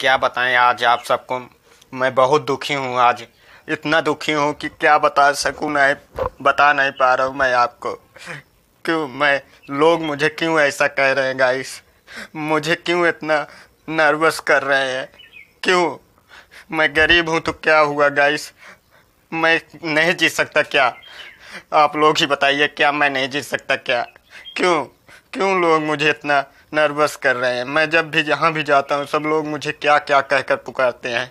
क्या बताएं आज आप सबको मैं बहुत दुखी हूँ आज इतना दुखी हूँ कि क्या बता सकूँ नहीं बता नहीं पा रहा हूँ मैं आपको क्यों मैं लोग मुझे क्यों ऐसा कह रहे हैं गाइस मुझे क्यों इतना नर्वस कर रहे हैं क्यों मैं गरीब हूँ तो क्या हुआ गाइस मैं नहीं जीत सकता क्या आप लोग ही बताइए क्या मैं नहीं जीत सकता क्या क्यों क्यों लोग मुझे इतना नर्वस कर रहे हैं मैं जब भी जहाँ भी जाता हूँ सब लोग मुझे क्या क्या कहकर पुकारते हैं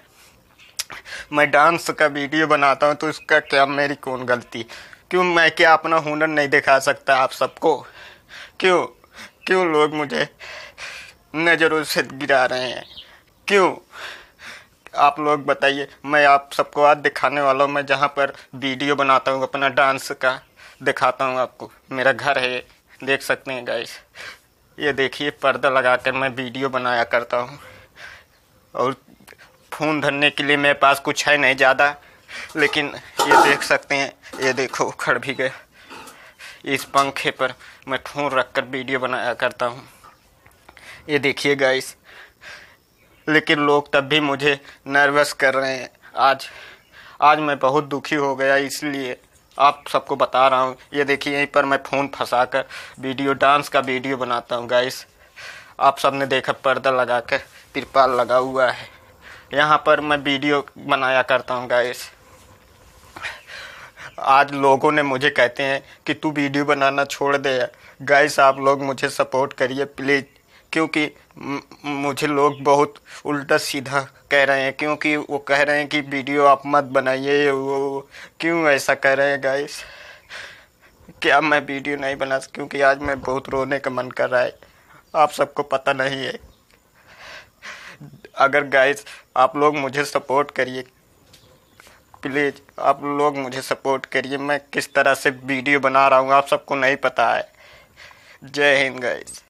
मैं डांस का वीडियो बनाता हूँ तो इसका क्या मेरी कौन गलती क्यों मैं क्या अपना हुनर नहीं दिखा सकता आप सबको क्यों क्यों लोग मुझे नज़रों से गिरा रहे हैं क्यों आप लोग बताइए मैं आप सबको आज दिखाने वाला हूँ मैं जहाँ पर वीडियो बनाता हूँ अपना डांस का दिखाता हूँ आपको मेरा घर है देख सकते हैं गाइस ये देखिए पर्दा लगाकर मैं वीडियो बनाया करता हूँ और फ़ोन धरने के लिए मेरे पास कुछ है नहीं ज़्यादा लेकिन ये देख सकते हैं ये देखो उखड़ भी गया इस पंखे पर मैं फोन रख कर वीडियो बनाया करता हूँ ये देखिए गाइस लेकिन लोग तब भी मुझे नर्वस कर रहे हैं आज आज मैं बहुत दुखी हो गया इसलिए आप सबको बता रहा हूँ ये देखिए यहीं पर मैं फ़ोन फंसा कर वीडियो डांस का वीडियो बनाता हूँ गाइस आप सब ने देखा पर्दा लगा कर तिरपाल लगा हुआ है यहाँ पर मैं वीडियो बनाया करता हूँ गाइस आज लोगों ने मुझे कहते हैं कि तू वीडियो बनाना छोड़ दे गाइस आप लोग मुझे सपोर्ट करिए प्लीज़ क्योंकि मुझे लोग बहुत उल्टा सीधा कह रहे हैं क्योंकि वो कह रहे हैं कि वीडियो आप मत बनाइए वो क्यों ऐसा कह रहे हैं गाइस क्या मैं वीडियो नहीं बना क्योंकि आज मैं बहुत रोने का मन कर रहा है आप सबको पता नहीं है अगर गाइस आप लोग मुझे सपोर्ट करिए प्लीज़ आप लोग मुझे सपोर्ट करिए मैं किस तरह से वीडियो बना रहा हूँ आप सबको नहीं पता है जय हिंद गाइस